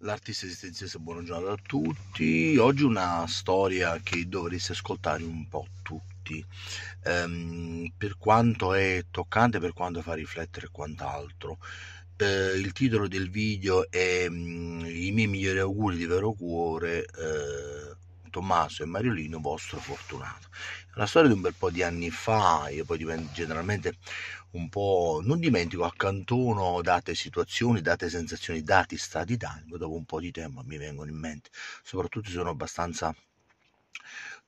L'artista esistenziale, buongiorno a tutti. Oggi una storia che dovreste ascoltare un po' tutti. Ehm, per quanto è toccante, per quanto fa riflettere e quant'altro. Eh, il titolo del video è mm, I miei migliori auguri di vero cuore, eh, Tommaso e Mariolino, vostro fortunato la storia di un bel po' di anni fa, io poi generalmente un po', non dimentico, accantono date situazioni, date sensazioni, dati stati d'animo, dopo un po' di tempo mi vengono in mente, soprattutto sono abbastanza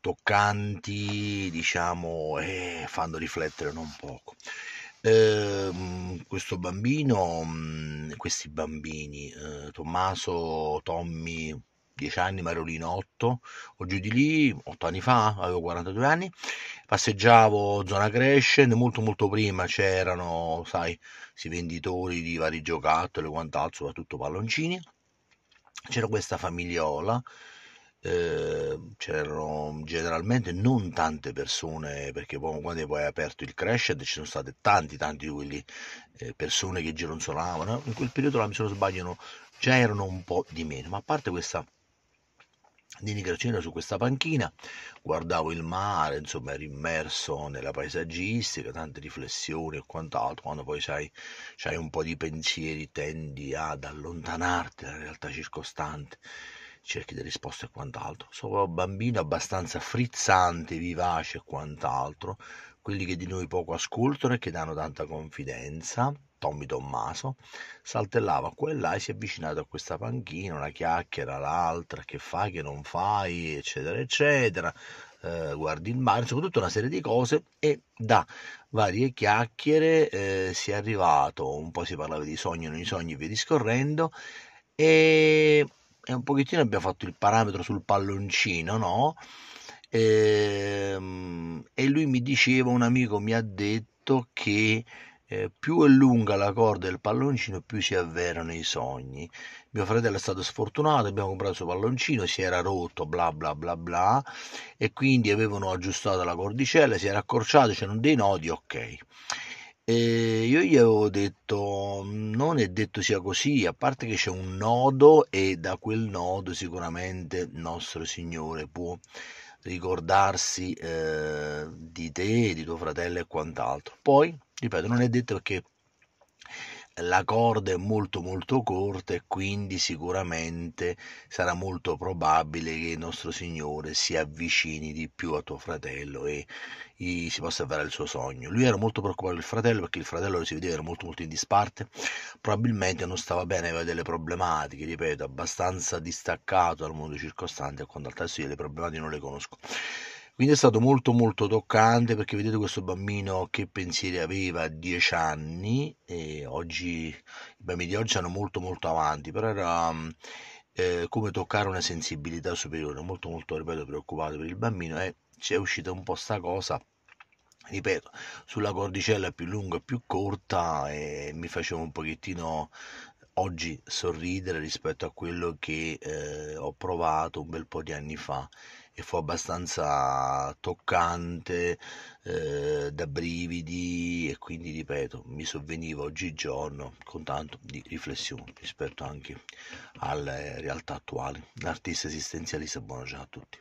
toccanti, diciamo, e fanno riflettere non poco. Eh, questo bambino, mm, questi bambini, eh, Tommaso, Tommy, 10 anni, Marolino 8 o giù di lì, 8 anni fa, avevo 42 anni, passeggiavo zona Crescent, molto molto prima c'erano, sai, si venditori di vari giocattoli e quant'altro, soprattutto palloncini, c'era questa famigliola, eh, c'erano generalmente non tante persone perché poi quando poi è aperto il Crescent ci sono state tanti tanti di quelli eh, persone che gironzolavano in quel periodo la mi sono sbagliato, già erano un po' di meno ma a parte questa di Nicracina su questa panchina, guardavo il mare, insomma ero immerso nella paesaggistica, tante riflessioni e quant'altro, quando poi sai, hai un po' di pensieri tendi ad allontanarti dalla realtà circostante, cerchi delle risposte e quant'altro. Sono un bambino abbastanza frizzante, vivace e quant'altro, quelli che di noi poco ascoltano e che danno tanta confidenza Tommy Tommaso, saltellava qua e là e si è avvicinato a questa panchina, una chiacchiera, l'altra, che fai, che non fai, eccetera, eccetera, eh, guardi il mare, soprattutto una serie di cose e da varie chiacchiere eh, si è arrivato, un po' si parlava di sogni, non di sogni, via discorrendo, e, e un pochettino abbiamo fatto il parametro sul palloncino, no? E, ehm, e lui mi diceva, un amico mi ha detto che eh, più è lunga la corda del palloncino, più si avverano i sogni. Mio fratello è stato sfortunato, abbiamo comprato il suo palloncino, si era rotto, bla bla bla bla, e quindi avevano aggiustato la cordicella, si era accorciato, c'erano dei nodi, ok. E io gli avevo detto, non è detto sia così, a parte che c'è un nodo e da quel nodo sicuramente nostro Signore può ricordarsi eh, di te, di tuo fratello e quant'altro. Poi ripeto, non è detto che la corda è molto molto corta e quindi sicuramente sarà molto probabile che il nostro Signore si avvicini di più a tuo fratello e gli si possa avverare il suo sogno. Lui era molto preoccupato del fratello perché il fratello si vedeva era molto molto in disparte, probabilmente non stava bene, aveva delle problematiche, ripeto, abbastanza distaccato dal mondo circostante, quanto al io le problematiche non le conosco. Quindi è stato molto molto toccante perché vedete questo bambino che pensieri aveva a 10 anni e oggi i bambini di oggi sono molto molto avanti, però era mm, eh, come toccare una sensibilità superiore, molto molto ripeto preoccupato per il bambino e ci è uscita un po' sta cosa ripeto, sulla cordicella più lunga e più corta e mi faceva un pochettino oggi sorridere rispetto a quello che eh, ho provato un bel po' di anni fa e fu abbastanza toccante, eh, da brividi e quindi ripeto, mi sovveniva oggigiorno con tanto di riflessione rispetto anche alle realtà attuali. L'artista esistenzialista, buongiorno a tutti.